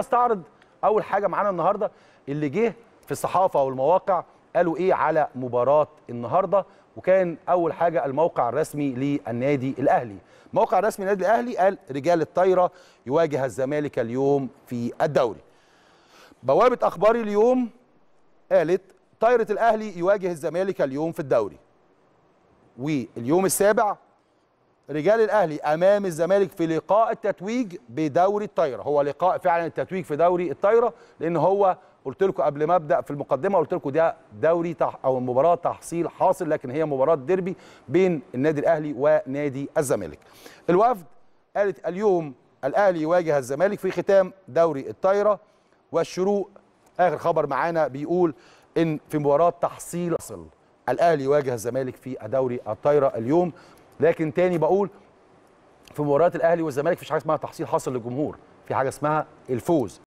استعرض اول حاجه معانا النهارده اللي جه في الصحافه والمواقع قالوا ايه على مباراه النهارده وكان اول حاجه الموقع الرسمي للنادي الاهلي الموقع الرسمي للنادي الاهلي قال رجال الطايره يواجه الزمالك اليوم في الدوري بوابه اخبار اليوم قالت طايره الاهلي يواجه الزمالك اليوم في الدوري واليوم السابع رجال الاهلي امام الزمالك في لقاء التتويج بدوري الطايره هو لقاء فعلا التتويج في دوري الطايره لان هو قلت لكم قبل ما ابدا في المقدمه قلت لكم ده دوري تح او مباراه تحصيل حاصل لكن هي مباراه ديربي بين النادي الاهلي ونادي الزمالك الوفد قالت اليوم الاهلي يواجه الزمالك في ختام دوري الطايره والشروق اخر خبر معانا بيقول ان في مباراه تحصيل حاصل الاهلي يواجه الزمالك في دوري الطايره اليوم لكن تاني بقول في مباريات الاهلي والزمالك مفيش حاجه اسمها تحصيل حاصل للجمهور في حاجه اسمها الفوز